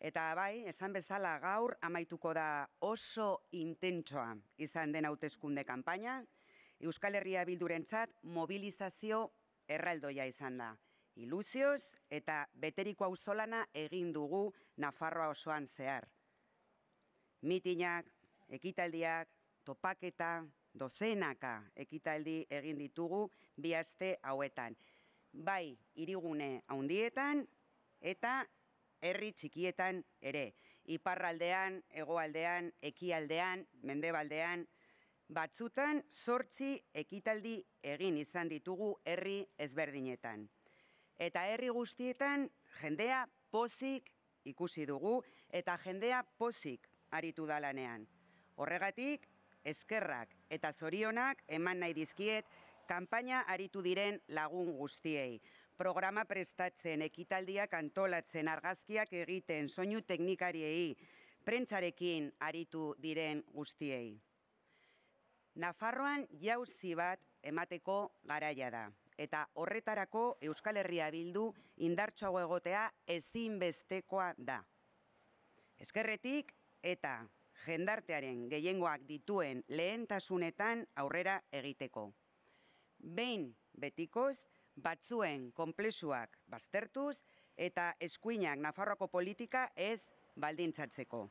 Eta bai, esan bezala gaur amaituko da oso intentsoa izan den hauteskunde kanpaina, Euskal Herria bildurentzat mobilizazio erraldoia izan da. Iluzioz eta beteriko auzolana egin dugu Nafarroa osoan zehar. Mitinak, ekitaldiak, topaketa, dozenaka ekitaldi egin ditugu bi aste hauetan. Bai, irigune haundietan eta herri txikietan ere. Iparraldean, hegoaldean, ekialdean, mendebaldean, batzutan sortzi ekitaldi egin izan ditugu herri ezberdinetan. Eta herri guztietan jendea pozik ikusi dugu eta jendea pozik aritu da lanean. Horregatik, eskerrak eta zorionak eman nahi dizkiet kanpaina aritu diren lagun guztiei programa prestatzen, ekitaldiak antolatzen, argazkiak egiten, soinu teknikariei, prentsarekin aritu diren guztiei. Nafarroan jauzi bat emateko garaia da. Eta horretarako Euskal Herria bildu indartsoago egotea ezinbestekoa da. Ezkerretik eta jendartearen gehiengoak dituen lehentasunetan aurrera egiteko. Behin betikoz, batzuen konplexuak baztertuz eta eskuinak Nafarroako politika ez baldintzatzeko.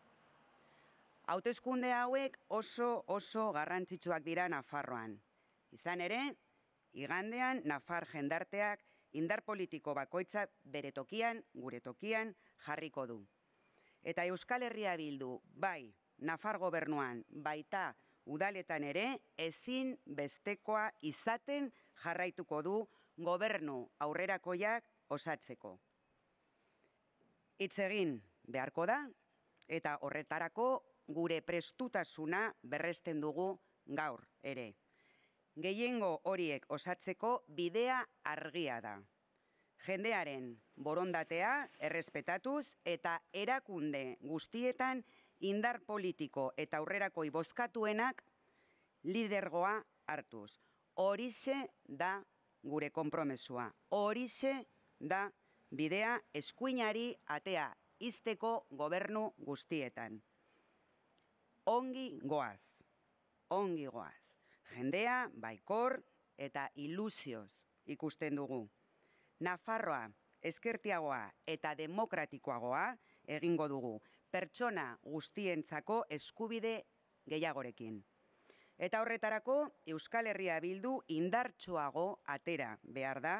Hautezkunde hauek oso oso garrantzitsuak dira Nafarroan. Izan ere, igandean Nafar jendarteak indar politiko bakoitza bere tokian, gure tokian jarriko du. Eta Euskal Herria bildu, bai, Nafar gobernuan, baita udaletan ere, ezin bestekoa izaten jarraituko du gobernu aurrerakoiak osatzeko. Itz egin beharko da eta horretarako gure prestutasuna berresten dugu gaur ere. Gehiengo horiek osatzeko bidea argia da. Jendearen borondatea errespetatuz eta erakunde guztietan indar politiko eta aurrerako bozkatuenak lidergoa hartuz. Horixe da gure konpromesua. Horixe da bidea eskuinari atea izteko gobernu guztietan. Ongi goaz, ongi goaz. Jendea, baikor eta ilusioz ikusten dugu. Nafarroa, eskertiagoa eta demokratikoagoa egingo dugu. Pertsona guztientzako eskubide gehiagorekin. Eta horretarako Euskal Herria bildu indartsuago atera behar da.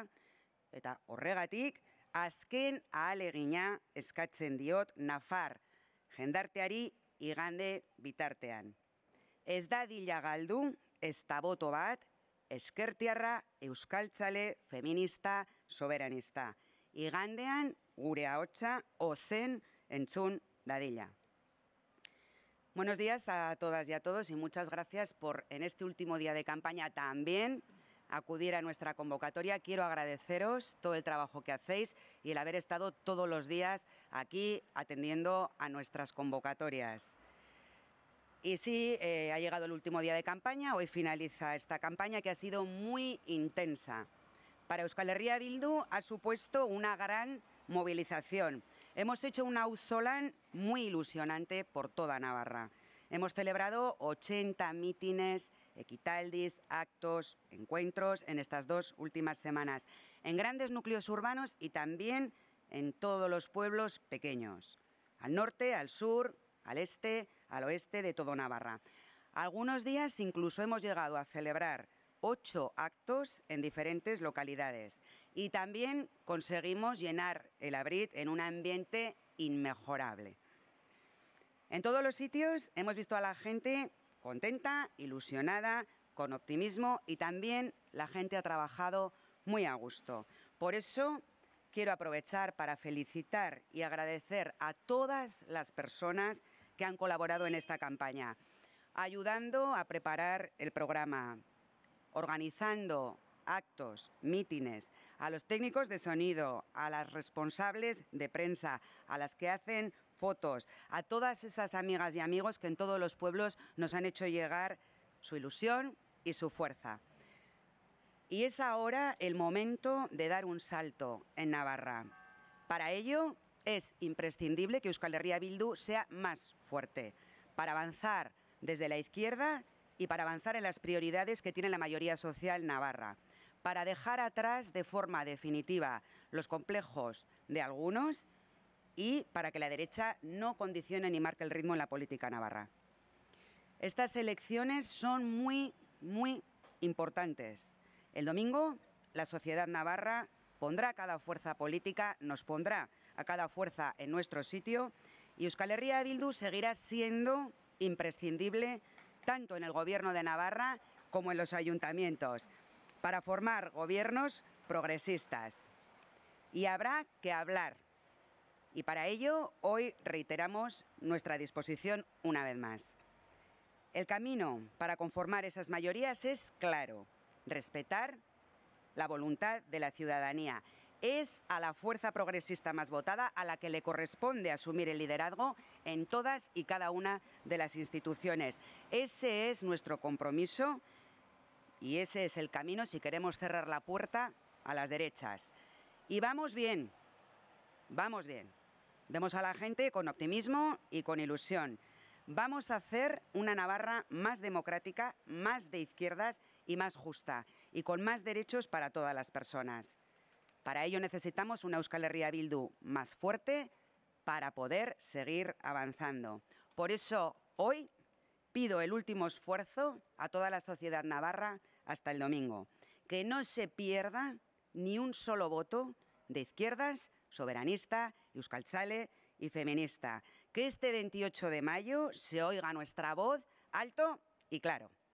Eta horregatik, azken ahalegina eskatzen diot Nafar jendarteari igande bitartean. Ez dila galdu, ez taboto bat, eskertiarra, euskaltzale, feminista, soberanista. Igandean gure ahotsa ozen entzun dadila. Buenos días a todas y a todos y muchas gracias por en este último día de campaña también acudir a nuestra convocatoria. Quiero agradeceros todo el trabajo que hacéis y el haber estado todos los días aquí atendiendo a nuestras convocatorias. Y sí, eh, ha llegado el último día de campaña, hoy finaliza esta campaña que ha sido muy intensa. Para Euskal Herria Bildu ha supuesto una gran movilización, Hemos hecho un auzolan muy ilusionante por toda Navarra. Hemos celebrado 80 mítines, equitaldis, actos, encuentros en estas dos últimas semanas, en grandes núcleos urbanos y también en todos los pueblos pequeños, al norte, al sur, al este, al oeste de todo Navarra. Algunos días incluso hemos llegado a celebrar ocho actos en diferentes localidades. Y también conseguimos llenar el abrid en un ambiente inmejorable. En todos los sitios hemos visto a la gente contenta, ilusionada, con optimismo y también la gente ha trabajado muy a gusto. Por eso quiero aprovechar para felicitar y agradecer a todas las personas que han colaborado en esta campaña, ayudando a preparar el programa, organizando actos, mítines, a los técnicos de sonido, a las responsables de prensa, a las que hacen fotos, a todas esas amigas y amigos que en todos los pueblos nos han hecho llegar su ilusión y su fuerza. Y es ahora el momento de dar un salto en Navarra. Para ello es imprescindible que Euskal Herria Bildu sea más fuerte, para avanzar desde la izquierda y para avanzar en las prioridades que tiene la mayoría social navarra, para dejar atrás de forma definitiva los complejos de algunos y para que la derecha no condicione ni marque el ritmo en la política navarra. Estas elecciones son muy, muy importantes. El domingo, la sociedad navarra pondrá a cada fuerza política, nos pondrá a cada fuerza en nuestro sitio y Euskal Herria Bildu seguirá siendo imprescindible tanto en el Gobierno de Navarra como en los ayuntamientos, para formar gobiernos progresistas. Y habrá que hablar. Y para ello, hoy reiteramos nuestra disposición una vez más. El camino para conformar esas mayorías es claro, respetar la voluntad de la ciudadanía es a la fuerza progresista más votada a la que le corresponde asumir el liderazgo en todas y cada una de las instituciones. Ese es nuestro compromiso y ese es el camino si queremos cerrar la puerta a las derechas. Y vamos bien, vamos bien. Vemos a la gente con optimismo y con ilusión. Vamos a hacer una Navarra más democrática, más de izquierdas y más justa, y con más derechos para todas las personas. Para ello necesitamos una Euskal Herria Bildu más fuerte para poder seguir avanzando. Por eso hoy pido el último esfuerzo a toda la sociedad navarra hasta el domingo, que no se pierda ni un solo voto de izquierdas, soberanista, euskaltzale y feminista. Que este 28 de mayo se oiga nuestra voz alto y claro.